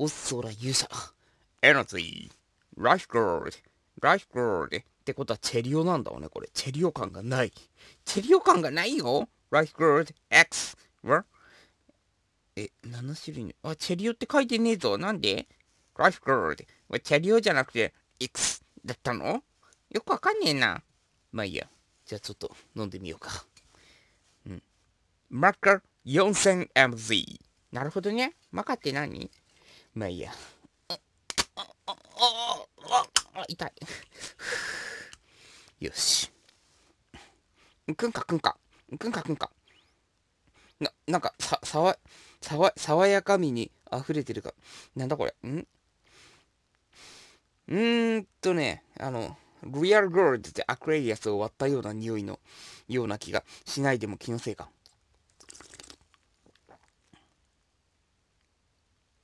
おっそら勇さ。エナジー。ライフロール。ライフロール。ってことはチェリオなんだわね、これ。チェリオ感がない。チェリオ感がないよライフロール X え、7種類に。あ、チェリオって書いてねえぞ。なんでライフロード。チェリオじゃなくて X だったのよくわかんねえな。まあいいや。じゃあちょっと飲んでみようか。うん。マッカー 4000mz。なるほどね。マカって何まあいいや。痛い。よし。くんかくんか。くんかくんか。な、なんか、さ、さわ、さわ、爽やかみに溢れてるか。なんだこれ。んうーんとね、あの、リアルゴールドでアクレリアスを割ったような匂いのような気がしないでも気のせいか。